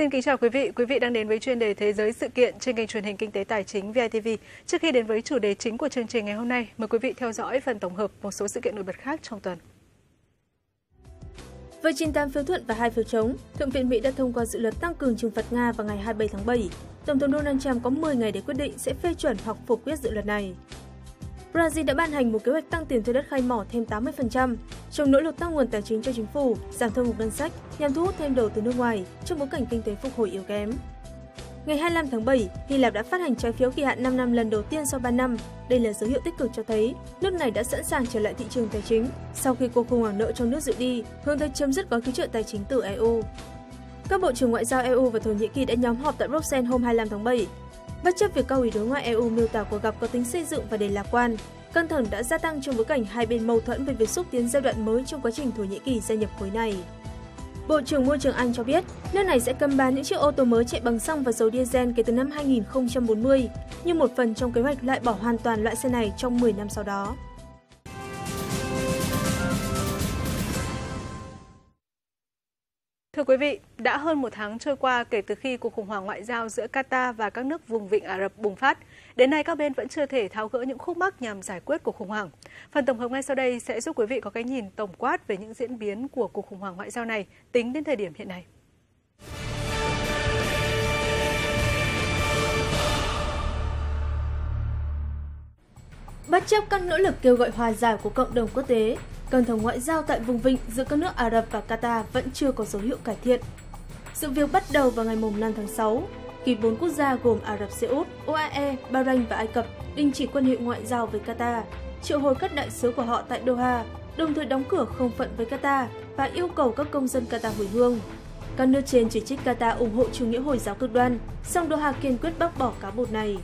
Xin kính chào quý vị, quý vị đang đến với chuyên đề Thế giới sự kiện trên kênh truyền hình Kinh tế Tài chính VITV. Trước khi đến với chủ đề chính của chương trình ngày hôm nay, mời quý vị theo dõi phần tổng hợp một số sự kiện nổi bật khác trong tuần. Với 98 phiếu thuận và 2 phiếu chống, Thượng viện Mỹ đã thông qua dự luật tăng cường trừng phạt Nga vào ngày 27 tháng 7. Tổng thống Donald Trump có 10 ngày để quyết định sẽ phê chuẩn hoặc phủ quyết dự luật này. Brazil đã ban hành một kế hoạch tăng tiền thuê đất khai mỏ thêm 80%, trong nỗ lực tăng nguồn tài chính cho chính phủ, giảm thâm hụt ngân sách nhằm thu hút thêm đầu tư nước ngoài trong bối cảnh kinh tế phục hồi yếu kém. Ngày 25 tháng 7, Hy Lạp đã phát hành trái phiếu kỳ hạn 5 năm lần đầu tiên sau 3 năm. Đây là dấu hiệu tích cực cho thấy nước này đã sẵn sàng trở lại thị trường tài chính sau khi cuộc khủng hoảng nợ trong nước dự đi, hướng tới chấm dứt gói cứu trợ tài chính từ EU. Các bộ trưởng ngoại giao EU và Thổ Nhĩ Kỳ đã nhóm họp tại Bruxelles hôm 25 tháng 7 Bất chấp việc cao ủy đối ngoại EU miêu tả cuộc gặp có tính xây dựng và đầy lạc quan, căng thẳng đã gia tăng trong bối cảnh hai bên mâu thuẫn về việc xúc tiến giai đoạn mới trong quá trình Thổ Nhĩ Kỳ gia nhập khối này. Bộ trưởng Môi trường Anh cho biết, nước này sẽ cấm bán những chiếc ô tô mới chạy bằng xăng và dầu diesel kể từ năm 2040, như một phần trong kế hoạch loại bỏ hoàn toàn loại xe này trong 10 năm sau đó. Thưa quý vị, đã hơn một tháng trôi qua kể từ khi cuộc khủng hoảng ngoại giao giữa Qatar và các nước vùng vịnh Ả Rập bùng phát. Đến nay các bên vẫn chưa thể tháo gỡ những khúc mắc nhằm giải quyết cuộc khủng hoảng. Phần tổng hợp ngay sau đây sẽ giúp quý vị có cái nhìn tổng quát về những diễn biến của cuộc khủng hoảng ngoại giao này tính đến thời điểm hiện nay. Bất chấp các nỗ lực kêu gọi hòa giải của cộng đồng quốc tế, Căng thẳng ngoại giao tại vùng vịnh giữa các nước Ả Rập và Qatar vẫn chưa có dấu hiệu cải thiện. Sự việc bắt đầu vào ngày 5 tháng 6, khi bốn quốc gia gồm Ả Rập Xê Út, UAE, Bahrain và Ai Cập đình chỉ quan hệ ngoại giao với Qatar, triệu hồi các đại sứ của họ tại Doha, đồng thời đóng cửa không phận với Qatar và yêu cầu các công dân Qatar hồi hương. Các nước trên chỉ trích Qatar ủng hộ chủ nghĩa Hồi giáo cực đoan, song Doha kiên quyết bác bỏ cáo buộc này.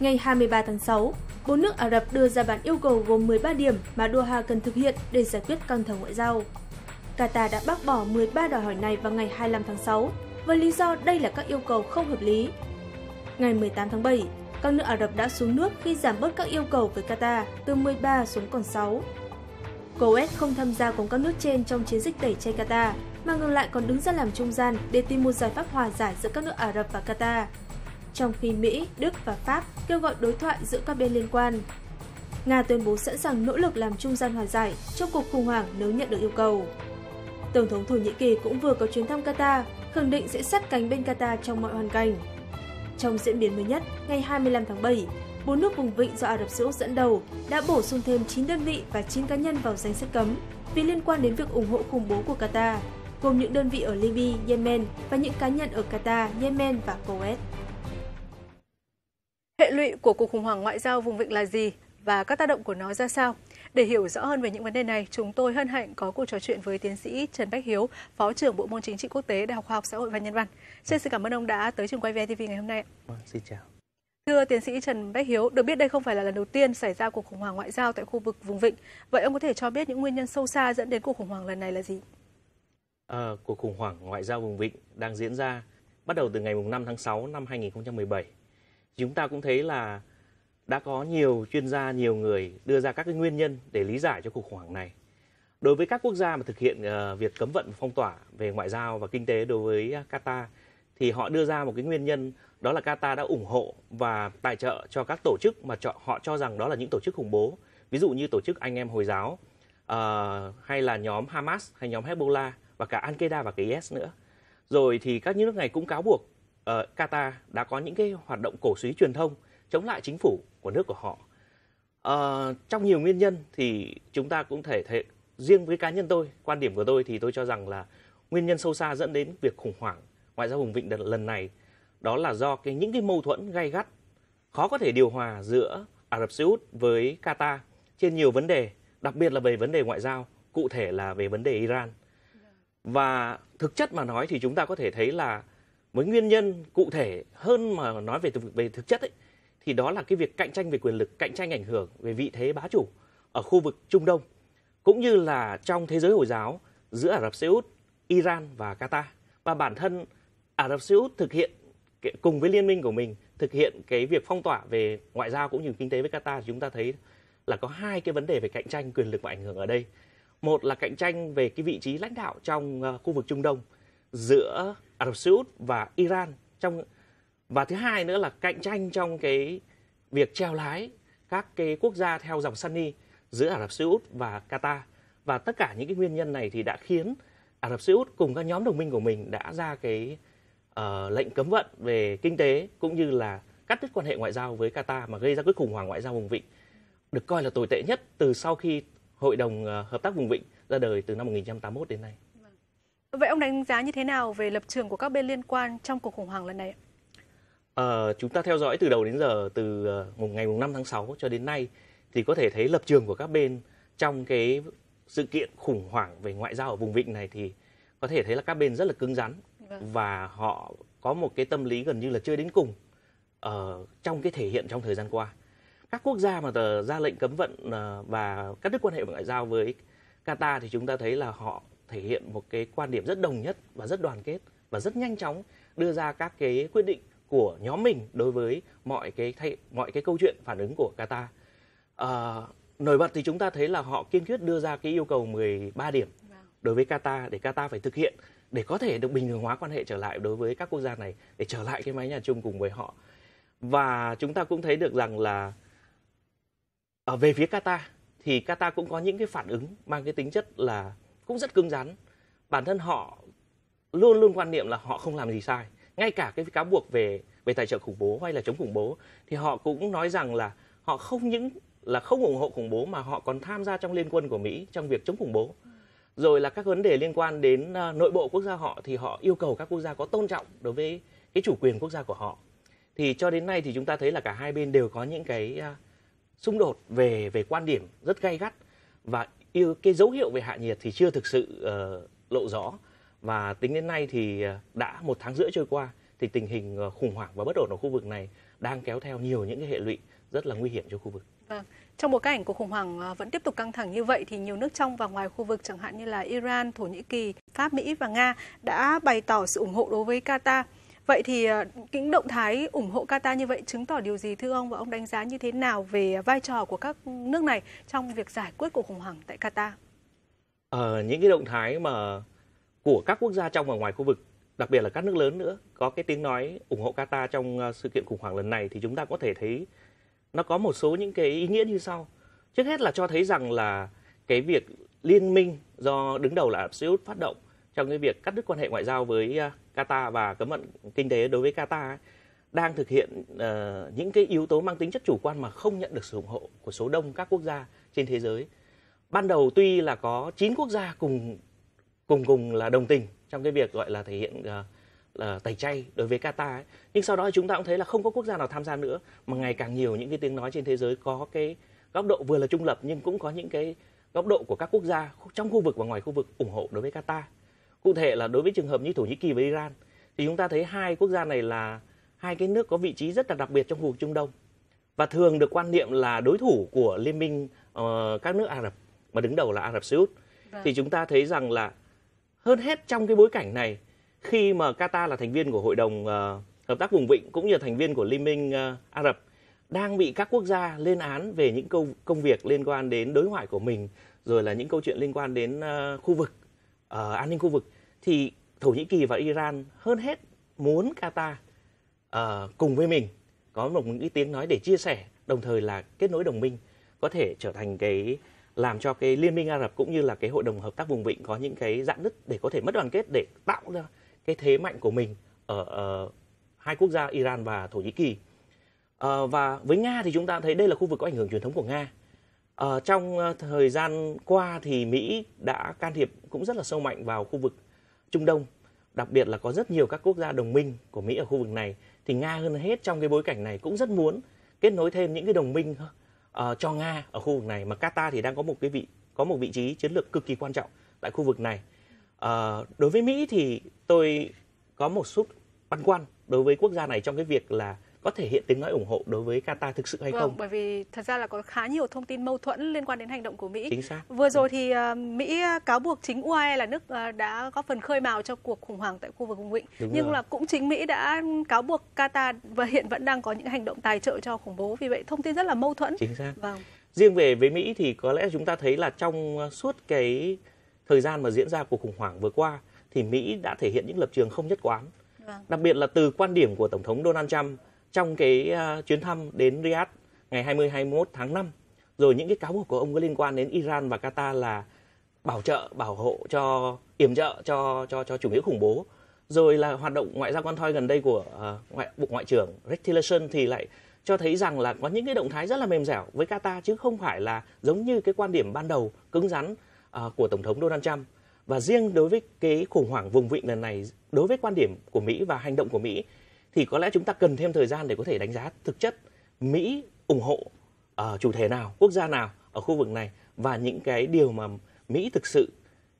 Ngày 23 tháng 6, bốn nước Ả Rập đưa ra bản yêu cầu gồm 13 điểm mà Doha cần thực hiện để giải quyết căng thẳng ngoại giao. Qatar đã bác bỏ 13 đòi hỏi này vào ngày 25 tháng 6 với lý do đây là các yêu cầu không hợp lý. Ngày 18 tháng 7, các nước Ả Rập đã xuống nước khi giảm bớt các yêu cầu với Qatar từ 13 xuống còn 6. Kuwait không tham gia cùng các nước trên trong chiến dịch tẩy chay Qatar, mà ngược lại còn đứng ra làm trung gian để tìm một giải pháp hòa giải giữa các nước Ả Rập và Qatar trong khi Mỹ, Đức và Pháp kêu gọi đối thoại giữa các bên liên quan. Nga tuyên bố sẵn sàng nỗ lực làm trung gian hòa giải trong cuộc khủng hoảng nếu nhận được yêu cầu. Tổng thống Thổ Nhĩ Kỳ cũng vừa có chuyến thăm Qatar, khẳng định sẽ sát cánh bên Qatar trong mọi hoàn cảnh. Trong diễn biến mới nhất, ngày 25 tháng 7, bốn nước vùng vịnh do Ả Rập Xê Út dẫn đầu đã bổ sung thêm 9 đơn vị và 9 cá nhân vào danh sách cấm vì liên quan đến việc ủng hộ khủng bố của Qatar, gồm những đơn vị ở Libya, Yemen và những cá nhân ở Qatar, Yemen và Kuwait. Hệ lụy của cuộc khủng hoảng ngoại giao vùng vịnh là gì và các tác động của nó ra sao? Để hiểu rõ hơn về những vấn đề này, chúng tôi hân hạnh có cuộc trò chuyện với tiến sĩ Trần Bách Hiếu, Phó trưởng Bộ môn Chính trị Quốc tế Đại học Khoa học Xã hội và Nhân văn. Xin xin cảm ơn ông đã tới trường quay VTV ngày hôm nay. Vâng, xin chào. Thưa tiến sĩ Trần Bách Hiếu, được biết đây không phải là lần đầu tiên xảy ra cuộc khủng hoảng ngoại giao tại khu vực vùng vịnh. Vậy ông có thể cho biết những nguyên nhân sâu xa dẫn đến cuộc khủng hoảng lần này là gì? À, cuộc khủng hoảng ngoại giao vùng vịnh đang diễn ra bắt đầu từ ngày 5 tháng 6 năm 2017 chúng ta cũng thấy là đã có nhiều chuyên gia, nhiều người đưa ra các cái nguyên nhân để lý giải cho cuộc khủng hoảng này. Đối với các quốc gia mà thực hiện ờ, việc cấm vận phong tỏa về ngoại giao và kinh tế đối với ờ, Qatar thì họ đưa ra một cái nguyên nhân đó là Qatar đã ủng hộ và tài trợ cho các tổ chức mà họ cho rằng đó là những tổ chức khủng bố, ví dụ như tổ chức anh em hồi giáo uh, hay là nhóm Hamas hay nhóm Hezbollah và cả Al Qaeda và cái IS nữa. Rồi thì các nước này cũng cáo buộc uh, Qatar đã có những cái hoạt động cổ suý truyền thông chống lại chính phủ của nước của họ. Uh, trong nhiều nguyên nhân thì chúng ta cũng thể thể riêng với cá nhân tôi, quan điểm của tôi thì tôi cho rằng là nguyên nhân sâu xa dẫn đến việc khủng hoảng ngoại giao vùng vịnh lần này đó là do cái những cái mâu thuẫn gay gắt khó có thể điều hòa giữa Ả Rập Xê Út với Qatar trên nhiều vấn đề, đặc biệt là về vấn đề ngoại giao, cụ thể là về vấn đề Iran. Và thực chất mà nói thì chúng ta có thể thấy là với nguyên nhân cụ thể hơn mà nói về về thực chất ấy, thì đó là cái việc cạnh tranh về quyền lực, cạnh tranh ảnh hưởng về vị thế bá chủ ở khu vực Trung Đông cũng như là trong thế giới Hồi giáo giữa Ả Rập Xê Út, Iran và Qatar. Và bản thân Ả Rập Xê Út thực hiện cùng với liên minh của mình thực hiện cái việc phong tỏa về ngoại giao cũng như kinh tế với Qatar thì chúng ta thấy là có hai cái vấn đề về cạnh tranh quyền lực và ảnh hưởng ở đây. Một là cạnh tranh về cái vị trí lãnh đạo trong ờ, khu vực Trung Đông giữa Ả Rập Xê Út và Iran trong và thứ hai nữa là cạnh tranh trong cái việc treo lái các cái quốc gia theo dòng Sunni giữa Ả Rập Xê Út và Qatar và tất cả những cái nguyên nhân này thì đã khiến Ả Rập Xê Út cùng các nhóm đồng minh của mình đã ra cái uh, lệnh cấm vận về kinh tế cũng như là cắt đứt quan hệ ngoại giao với Qatar mà gây ra cái khủng hoảng ngoại giao vùng vịnh được coi là tồi tệ nhất từ sau khi Hội đồng ờ, Hợp tác vùng vịnh ra đời từ năm 1981 đến nay. Vậy ông đánh giá như thế nào về lập trường của các bên liên quan trong cuộc khủng hoảng lần này? À, chúng ta theo dõi từ đầu đến giờ từ ờ, ngày 5 tháng 6 cho đến nay thì có thể thấy lập trường của các bên trong cái sự kiện khủng hoảng về ngoại giao ở vùng vịnh này thì có thể thấy là các bên rất là cứng rắn vâng. và họ có một cái tâm lý gần như là chơi đến cùng uh, trong cái thể hiện trong thời gian qua các quốc gia mà ra lệnh cấm vận uh, và cắt đứt quan hệ ngoại giao với Qatar thì chúng ta thấy là họ thể hiện một cái quan điểm rất đồng nhất và rất đoàn kết và rất nhanh chóng đưa ra các cái quyết định của nhóm mình đối với mọi cái thay, mọi cái câu chuyện phản ứng của Qatar. À, nổi bật thì chúng ta thấy là họ kiên quyết đưa ra cái yêu cầu 13 điểm đối với Qatar để Qatar phải thực hiện để có thể được bình thường hóa quan hệ trở lại đối với các quốc gia này để trở lại cái mái nhà chung cùng với họ và chúng ta cũng thấy được rằng là ở về phía Qatar thì Qatar cũng có những cái phản ứng mang cái tính chất là cũng rất cứng rắn bản thân họ luôn luôn quan niệm là họ không làm gì sai ngay cả cái cáo buộc về về tài trợ khủng bố hay là chống khủng bố thì họ cũng nói rằng là họ không những là không ủng hộ khủng bố mà họ còn tham gia trong liên quân của Mỹ trong việc chống khủng bố rồi là các vấn đề liên quan đến à, nội bộ quốc gia họ thì họ yêu cầu các quốc gia có tôn trọng đối với cái chủ quyền quốc gia của họ thì cho đến nay thì chúng ta thấy là cả hai bên đều có những cái à, xung đột về về quan điểm rất gay gắt và yêu cái dấu hiệu về hạ nhiệt thì chưa thực sự uh, lộ rõ và tính đến nay thì ờ, đã một tháng rưỡi trôi qua thì tình hình ờ, khủng hoảng và bất ổn ở khu vực này đang kéo theo nhiều những cái hệ lụy rất là nguy hiểm cho khu vực. Vâng. Trong bối cảnh của khủng hoảng vẫn tiếp tục căng thẳng như vậy thì nhiều nước trong và ngoài khu vực chẳng hạn như là Iran, Thổ Nhĩ Kỳ, Pháp, Mỹ và Nga đã bày tỏ sự ủng hộ đối với Qatar. Vậy thì ờ, những động thái ủng hộ Qatar như vậy chứng tỏ điều gì thưa ông và ông đánh giá như thế nào về vai trò của các nước này trong việc giải quyết cuộc khủng hoảng tại Qatar? Ờ, những cái động thái mà của các quốc gia trong và ngoài khu vực đặc biệt là các nước lớn nữa có cái tiếng nói ủng hộ Qatar trong ờ, sự kiện khủng hoảng lần này thì chúng ta có thể thấy nó có một số những cái ý nghĩa như sau. Trước hết là cho thấy rằng là cái việc liên minh do đứng đầu là Ả Rập Xê Út phát động trong cái việc cắt đứt quan hệ ngoại giao với à, Qatar và cấm vận kinh tế đối với Qatar đang thực hiện uh, những cái yếu tố mang tính chất chủ quan mà không nhận được sự ủng hộ của số đông các quốc gia trên thế giới. Ban đầu tuy là có 9 quốc gia cùng cùng cùng là đồng tình trong cái việc gọi là thể hiện uh, là tẩy chay đối với Qatar ấy. nhưng sau đó chúng ta cũng thấy là không có quốc gia nào tham gia nữa mà ngày càng nhiều những cái tiếng nói trên thế giới có cái góc độ vừa là trung lập nhưng cũng có những cái góc độ của các quốc gia trong khu vực và ngoài khu vực ủng hộ đối với Qatar Cụ thể là đối với trường hợp như Thổ Nhĩ Kỳ và Iran thì chúng ta thấy hai quốc gia này là hai cái nước có vị trí rất là đặc biệt trong khu vực Trung Đông và thường được quan niệm là đối thủ của liên minh uh, các nước Ả Rập mà đứng đầu là Ả Rập Xê Út. Vâng. Thì chúng ta thấy rằng là hơn hết trong cái bối cảnh này khi mà Qatar là thành viên của Hội đồng uh, Hợp tác Vùng Vịnh cũng như là thành viên của Liên minh uh, Ả Rập đang bị các quốc gia lên án về những câu công việc liên quan đến đối ngoại của mình rồi là những câu chuyện liên quan đến uh, khu vực uh, an ninh khu vực thì Thổ Nhĩ Kỳ và Iran hơn hết muốn Qatar uh, cùng với mình có một cái tiếng nói để chia sẻ đồng thời là kết nối đồng minh có thể trở thành cái làm cho cái liên minh Ả Rập cũng như là cái hội đồng hợp tác vùng vịnh có những cái dạn nứt để có thể mất đoàn kết để tạo ra cái thế mạnh của mình ở uh, hai quốc gia Iran và Thổ Nhĩ Kỳ uh, và với Nga thì chúng ta thấy đây là khu vực có ảnh hưởng truyền thống của Nga uh, trong uh, thời gian qua thì Mỹ đã can thiệp cũng rất là sâu mạnh vào khu vực Trung Đông, đặc biệt là có rất nhiều các quốc gia đồng minh của Mỹ ở khu vực này, thì Nga hơn hết trong cái bối cảnh này cũng rất muốn kết nối thêm những cái đồng minh uh, cho Nga ở khu vực này mà Qatar thì đang có một cái vị có một vị trí chiến lược cực kỳ quan trọng tại khu vực này. Uh, đối với Mỹ thì tôi có một chút băn khoăn đối với quốc gia này trong cái việc là có thể hiện tiếng nói ủng hộ đối với Qatar thực sự hay vâng, không? Bởi vì thật ra là có khá nhiều thông tin mâu thuẫn liên quan đến hành động của Mỹ. Chính xác. Vừa rồi ừ. thì uh, Mỹ ờ, cáo buộc chính UAE là nước uh, đã góp phần khơi mào cho cuộc khủng hoảng tại khu vực vùng vịnh. Nhưng rồi. là cũng chính Mỹ đã cáo buộc Qatar và hiện vẫn đang có những hành động tài trợ cho khủng bố. Vì vậy thông tin rất là mâu thuẫn. Chính xác. Vâng. Riêng về với Mỹ thì có lẽ chúng ta thấy là trong suốt cái thời gian mà diễn ra cuộc khủng hoảng vừa qua thì Mỹ đã thể hiện những lập trường không nhất quán. Vâng. Đặc biệt là từ quan điểm của Tổng thống Donald Trump trong cái uh, chuyến thăm đến Riyadh ngày 20 21 tháng 5. Rồi những cái cáo buộc của ông có liên quan đến Iran và Qatar là bảo trợ, bảo hộ cho yểm trợ cho cho cho chủ nghĩa khủng bố. Rồi là hoạt động ngoại giao quan thoi gần đây của uh, ngoại bộ ngoại trưởng Rex Tillerson thì lại cho thấy rằng là có những cái động thái rất là mềm dẻo với Qatar chứ không phải là giống như cái quan điểm ban đầu cứng rắn uh, của tổng thống Donald Trump và riêng đối với cái khủng hoảng vùng vịnh lần này đối với quan điểm của Mỹ và hành động của Mỹ thì có lẽ chúng ta cần thêm thời gian để có thể đánh giá thực chất Mỹ ủng hộ uh, chủ thể nào, quốc gia nào ở khu vực này và những cái điều mà Mỹ thực sự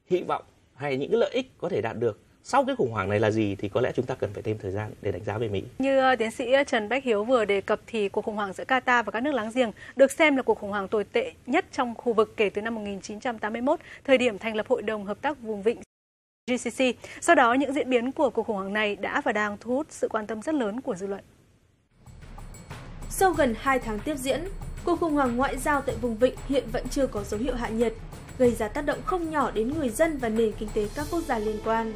hy vọng hay những cái lợi ích có thể đạt được sau cái khủng hoảng này là gì thì có lẽ chúng ta cần phải thêm thời gian để đánh giá về Mỹ. Như ờ, tiến sĩ ờ, Trần Bách Hiếu vừa đề cập thì cuộc khủng hoảng giữa Qatar và các nước láng giềng được xem là cuộc khủng hoảng tồi tệ nhất trong khu vực kể từ năm 1981, thời điểm thành lập Hội đồng Hợp tác Vùng Vịnh GCC. Sau đó, những diễn biến của cuộc khủng hoảng này đã và đang thu hút sự quan tâm rất lớn của dư luận. Sau gần 2 tháng tiếp diễn, cuộc khủng hoảng ngoại giao tại vùng vịnh hiện vẫn chưa có dấu hiệu hạ nhiệt, gây ra tác động không nhỏ đến người dân và nền kinh tế các quốc gia liên quan.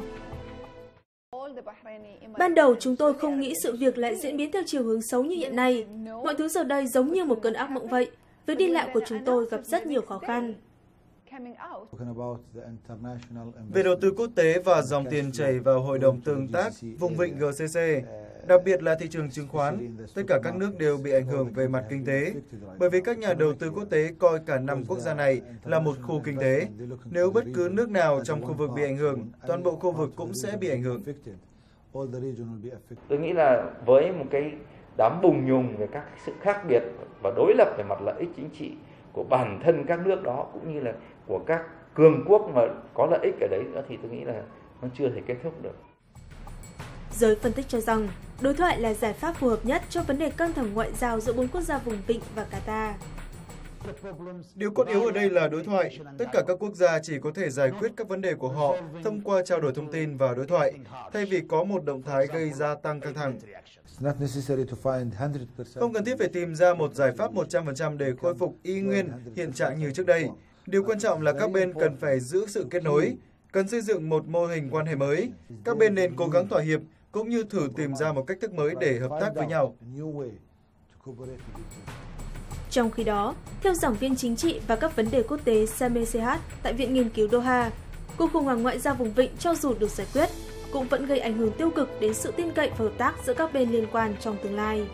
Ban đầu chúng tôi không nghĩ sự việc lại diễn biến theo chiều hướng xấu như hiện nay. Mọi thứ giờ đây giống như một cơn ác mộng vậy. Việc đi lại của chúng tôi gặp rất nhiều khó khăn. Về đầu tư quốc tế và dòng tiền chảy vào Hội đồng Tương tác vùng vịnh GCC, đặc biệt là thị trường chứng khoán, tất cả các nước đều bị ảnh hưởng về mặt kinh tế, bởi vì các nhà đầu tư quốc tế coi cả năm quốc gia này là một khu kinh tế. Nếu bất cứ nước nào trong khu vực bị ảnh hưởng, toàn bộ khu vực cũng sẽ bị ảnh hưởng. Tôi nghĩ là với một cái đám bùng nhùng về các sự khác biệt và đối lập về mặt lợi ích chính trị của bản thân các nước đó cũng như là của các cường quốc mà có lợi ích ở đấy nữa thì tôi nghĩ là nó chưa thể kết thúc được. Giới phân tích cho rằng, đối thoại là giải pháp phù hợp nhất cho vấn đề căng thẳng ngoại giao giữa bốn quốc gia vùng vịnh và Qatar. Điều cốt yếu ở đây là đối thoại. Tất cả các quốc gia chỉ có thể giải quyết các vấn đề của họ thông qua trao đổi thông tin và đối thoại, thay vì có một động thái gây gia tăng căng thẳng. Không cần thiết phải tìm ra một giải pháp 100% để khôi phục y nguyên hiện trạng như trước đây, Điều quan trọng là các bên cần phải giữ sự kết nối, cần xây dựng một mô hình quan hệ mới. Các bên nên cố gắng thỏa hiệp cũng như thử tìm ra một cách thức mới để hợp tác với nhau. Trong khi đó, theo giảng viên chính trị và các vấn đề quốc tế Sameh Sehat tại Viện Nghiên cứu Doha, cuộc khủng hoảng ngoại giao vùng vịnh cho dù được giải quyết, cũng vẫn gây ảnh hưởng tiêu cực đến sự tin cậy và hợp tác giữa các bên liên quan trong tương lai.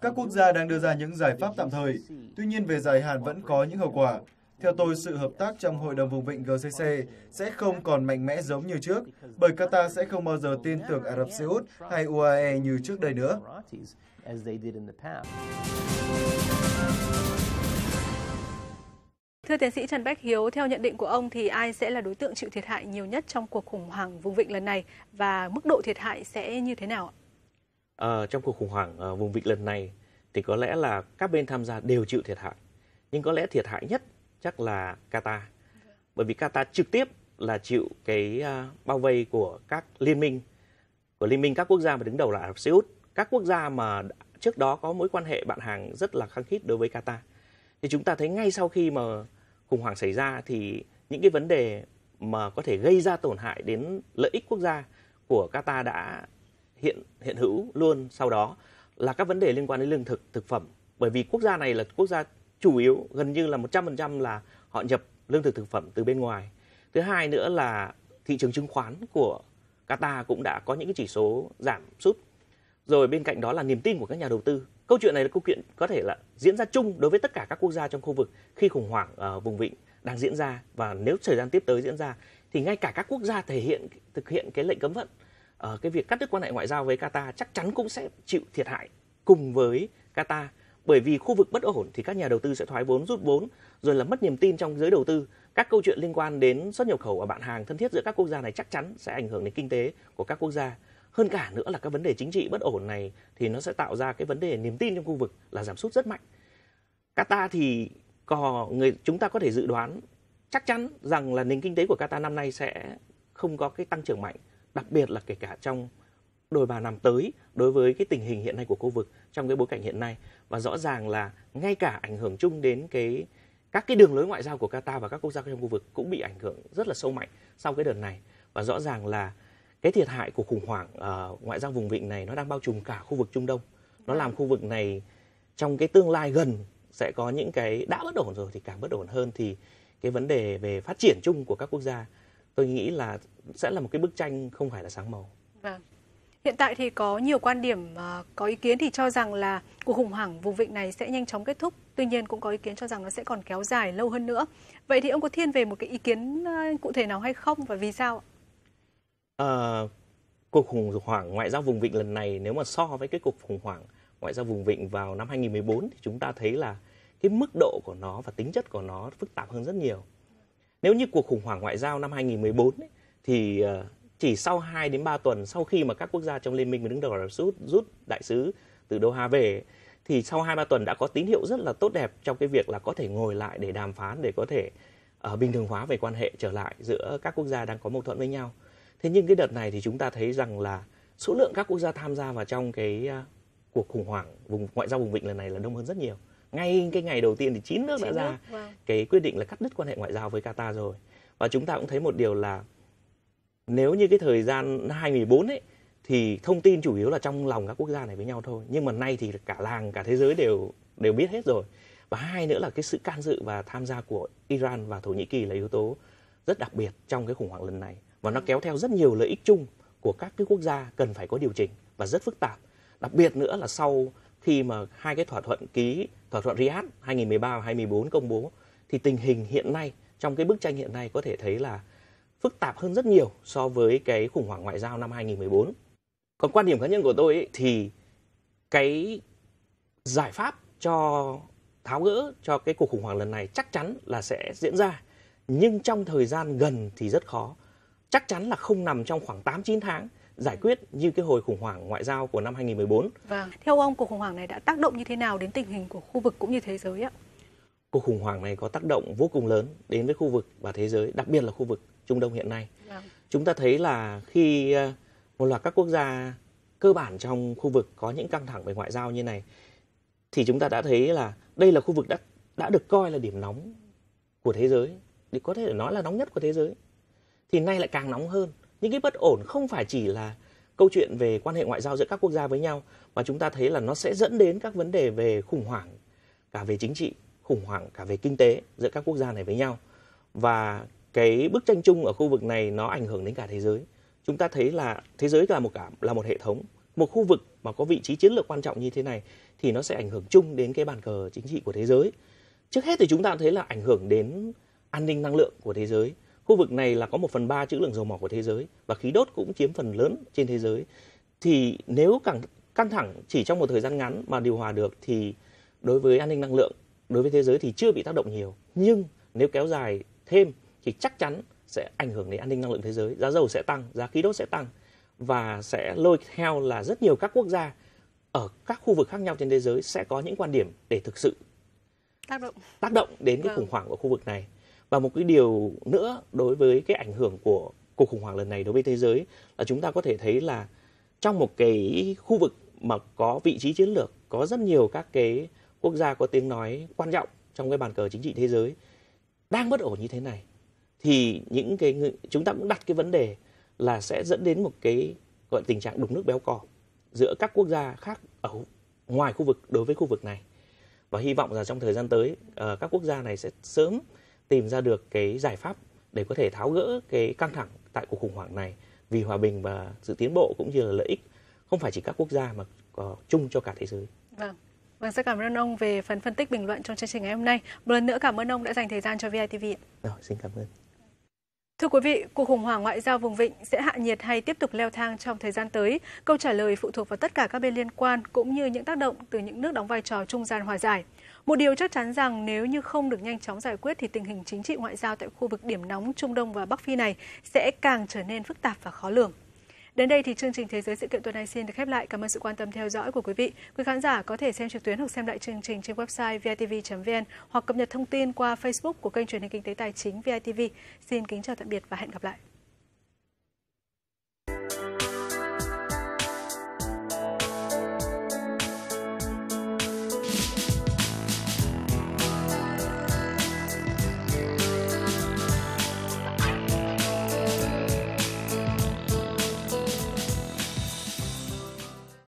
Các quốc gia đang đưa ra những giải pháp tạm thời, tuy nhiên về dài hạn vẫn có những hậu quả. Theo tôi, sự hợp tác trong Hội đồng vùng vịnh GCC sẽ không còn mạnh mẽ giống như trước, bởi Qatar sẽ không bao giờ tin tưởng Ả Rập Xê Út hay UAE như trước đây nữa. Thưa tiến sĩ Trần Bách Hiếu, theo nhận định của ông thì ai sẽ là đối tượng chịu thiệt hại nhiều nhất trong cuộc khủng hoảng vùng vịnh lần này và mức độ thiệt hại sẽ như thế nào ạ? à, trong cuộc khủng hoảng à, vùng vịnh lần này thì có lẽ là các bên tham gia đều chịu thiệt hại. Nhưng có lẽ thiệt hại nhất chắc là Qatar. Bởi vì Qatar trực tiếp là chịu cái à, bao vây của các liên minh của liên minh các quốc gia mà đứng đầu là Ả Rập Xê Út, các quốc gia mà trước đó có mối quan hệ bạn hàng rất là khăng khít đối với Qatar. Thì chúng ta thấy ngay sau khi mà khủng hoảng xảy ra thì những cái vấn đề mà có thể gây ra tổn hại đến lợi ích quốc gia của Qatar đã hiện hiện hữu luôn sau đó là các vấn đề liên quan đến lương thực thực phẩm bởi vì quốc gia này là quốc gia chủ yếu gần như là 100% là họ nhập lương thực thực phẩm từ bên ngoài thứ hai nữa là thị trường chứng khoán của Qatar cũng đã có những cái chỉ số giảm sút rồi bên cạnh đó là niềm tin của các nhà đầu tư câu chuyện này là câu chuyện có thể là diễn ra chung đối với tất cả các quốc gia trong khu vực khi khủng hoảng ở vùng vịnh đang diễn ra và nếu thời gian tiếp tới diễn ra thì ngay cả các quốc gia thể hiện thực hiện cái lệnh cấm vận uh, cái việc cắt đứt quan hệ ngoại giao với Qatar chắc chắn cũng sẽ chịu thiệt hại cùng với Qatar bởi vì khu vực bất ổn thì các nhà đầu tư sẽ thoái vốn rút vốn rồi là mất niềm tin trong giới đầu tư các câu chuyện liên quan đến xuất nhập khẩu và bạn hàng thân thiết giữa các quốc gia này chắc chắn sẽ ảnh hưởng đến kinh tế của các quốc gia hơn cả nữa là các vấn đề chính trị bất ổn này thì nó sẽ tạo ra cái vấn đề niềm tin trong khu vực là giảm sút rất mạnh Qatar thì có người chúng ta có thể dự đoán chắc chắn rằng là nền kinh tế của Qatar năm nay sẽ không có cái tăng trưởng mạnh đặc biệt là kể cả trong đôi ba năm tới đối với cái tình hình hiện nay của khu vực trong cái bối cảnh hiện nay và rõ ràng là ngay cả ảnh hưởng chung đến cái các cái đường lối ngoại giao của Qatar và các quốc gia trong khu vực cũng bị ảnh hưởng rất là sâu mạnh sau cái đợt này và rõ ràng là cái thiệt hại của khủng hoảng uh, ngoại giao vùng vịnh này nó đang bao trùm cả khu vực Trung Đông nó làm khu vực này trong cái tương lai gần sẽ có những cái đã bất ổn rồi thì càng bất ổn hơn thì cái vấn đề về phát triển chung của các quốc gia tôi nghĩ là sẽ là một cái bức tranh không phải là sáng màu. Vâng. Hiện tại thì có nhiều quan điểm ờ, có ý kiến thì cho rằng là cuộc khủng hoảng vùng vịnh này sẽ nhanh chóng kết thúc. Tuy nhiên cũng có ý kiến cho rằng nó sẽ còn kéo dài lâu hơn nữa. Vậy thì ông có thiên về một cái ý kiến ờ, cụ thể nào hay không và vì sao? À, cuộc khủng hoảng ngoại giao vùng vịnh lần này nếu mà so với cái cuộc khủng hoảng ngoại giao vùng vịnh vào năm 2014 thì chúng ta thấy là cái mức độ của nó và tính chất của nó phức tạp hơn rất nhiều. Nếu như cuộc khủng hoảng ngoại giao năm 2014 ấy, thì ờ, chỉ sau 2 đến 3 tuần sau khi mà các quốc gia trong liên minh và đứng đầu rút, rút đại sứ từ Doha về thì sau 2 3 tuần đã có tín hiệu rất là tốt đẹp trong cái việc là có thể ngồi lại để đàm phán để có thể uh, bình thường hóa về quan hệ trở lại giữa các quốc gia đang có mâu thuẫn với nhau. Thế nhưng cái đợt này thì chúng ta thấy rằng là số lượng các quốc gia tham gia vào trong cái uh, cuộc khủng hoảng vùng ngoại giao vùng vịnh lần này là đông hơn rất nhiều ngay cái ngày đầu tiên thì chín nước đã ra wow. Vâng. cái quyết định là cắt đứt quan hệ ngoại giao với Qatar rồi và chúng ta cũng thấy một điều là nếu như cái thời gian 2014 ấy thì thông tin chủ yếu là trong lòng các quốc gia này với nhau thôi nhưng mà nay thì cả làng cả thế giới đều đều biết hết rồi và hai nữa là cái sự can dự và tham gia của Iran và Thổ Nhĩ Kỳ là yếu tố rất đặc biệt trong cái khủng hoảng lần này và nó ừ. kéo theo rất nhiều lợi ích chung của các cái quốc gia cần phải có điều chỉnh và rất phức tạp đặc biệt nữa là sau khi mà hai cái thỏa thuận ký thỏa thuận Riyadh 2013 và 2014 công bố thì tình hình hiện nay trong cái bức tranh hiện nay có thể thấy là phức tạp hơn rất nhiều so với cái khủng hoảng ngoại giao năm 2014. Còn quan điểm cá nhân của tôi ấy, thì cái giải pháp cho tháo gỡ cho cái cuộc khủng hoảng lần này chắc chắn là sẽ diễn ra nhưng trong thời gian gần thì rất khó chắc chắn là không nằm trong khoảng 8 9 tháng giải quyết như cái hồi khủng hoảng ngoại giao của năm 2014. Vâng. Theo ông cuộc khủng hoảng này đã tác động như thế nào đến tình hình của khu vực cũng như thế giới ạ? Cuộc khủng hoảng này có tác động vô cùng lớn đến với khu vực và thế giới, đặc biệt là khu vực Trung Đông hiện nay. Vâng. Chúng ta thấy là khi ờ, một loạt các quốc gia cơ bản trong khu vực có những căng thẳng về ngoại giao như này thì chúng ta đã thấy là đây là khu vực đã đã được coi là điểm nóng của thế giới thì có thể nói là nóng nhất của thế giới thì nay lại càng nóng hơn những cái bất ổn không phải chỉ là câu chuyện về quan hệ ngoại giao giữa các quốc gia với nhau mà chúng ta thấy là nó sẽ dẫn đến các vấn đề về khủng hoảng cả về chính trị, khủng hoảng cả về kinh tế giữa các quốc gia này với nhau. Và cái bức tranh chung ở khu vực này nó ảnh hưởng đến cả thế giới. Chúng ta thấy là thế giới là một cả là một hệ thống, một khu vực mà có vị trí chiến lược quan trọng như thế này thì nó sẽ ảnh hưởng chung đến cái bàn cờ chính trị của thế giới. Trước hết thì chúng ta thấy là ảnh hưởng đến an ninh năng lượng của thế giới Khu vực này là có một phần ba trữ lượng dầu mỏ của thế giới và khí đốt cũng chiếm phần lớn trên thế giới. Thì nếu càng căng thẳng chỉ trong một thời gian ngắn mà điều hòa được thì đối với an ninh năng lượng, đối với thế giới thì chưa bị tác động nhiều. Nhưng nếu kéo dài thêm thì chắc chắn sẽ ảnh hưởng đến an ninh năng lượng thế giới. Giá dầu sẽ tăng, giá khí đốt sẽ tăng và sẽ lôi theo là rất nhiều các quốc gia ở các khu vực khác nhau trên thế giới sẽ có những quan điểm để thực sự tác động tác động đến cái vâng. khủng hoảng của khu vực này và một cái điều nữa đối với cái ảnh hưởng của cuộc khủng hoảng lần này đối với thế giới là chúng ta có thể thấy là trong một cái khu vực mà có vị trí chiến lược có rất nhiều các cái quốc gia có tiếng nói quan trọng trong cái bàn cờ chính trị thế giới đang bất ổn như thế này thì những cái chúng ta cũng đặt cái vấn đề là sẽ dẫn đến một cái gọi tình trạng đục nước béo cò giữa các quốc gia khác ở ngoài khu vực đối với khu vực này và hy vọng là trong thời gian tới ờ, các quốc gia này sẽ sớm tìm ra được cái giải pháp để có thể tháo gỡ cái căng thẳng tại cuộc khủng hoảng này vì hòa bình và sự tiến bộ cũng như là lợi ích không phải chỉ các quốc gia mà có chung cho cả thế giới. Vâng. Vâng, rất cảm ơn ông về phần phân tích bình luận trong chương trình ngày hôm nay. Một lần nữa cảm ơn ông đã dành thời gian cho VITV. Rồi, xin cảm ơn. Thưa quý vị, cuộc khủng hoảng ngoại giao vùng vịnh sẽ hạ nhiệt hay tiếp tục leo thang trong thời gian tới? Câu trả lời phụ thuộc vào tất cả các bên liên quan cũng như những tác động từ những nước đóng vai trò trung gian hòa giải. Một điều chắc chắn rằng nếu như không được nhanh chóng giải quyết thì tình hình chính trị ngoại giao tại khu vực điểm nóng Trung Đông và Bắc Phi này sẽ càng trở nên phức tạp và khó lường. Đến đây thì chương trình Thế giới sự kiện tuần này xin được khép lại. Cảm ơn sự quan tâm theo dõi của quý vị. Quý khán giả có thể xem trực tuyến hoặc xem lại chương trình trên website vitv.vn hoặc cập nhật thông tin qua Facebook của kênh truyền hình kinh tế tài chính VITV. Xin kính chào tạm biệt và hẹn gặp lại.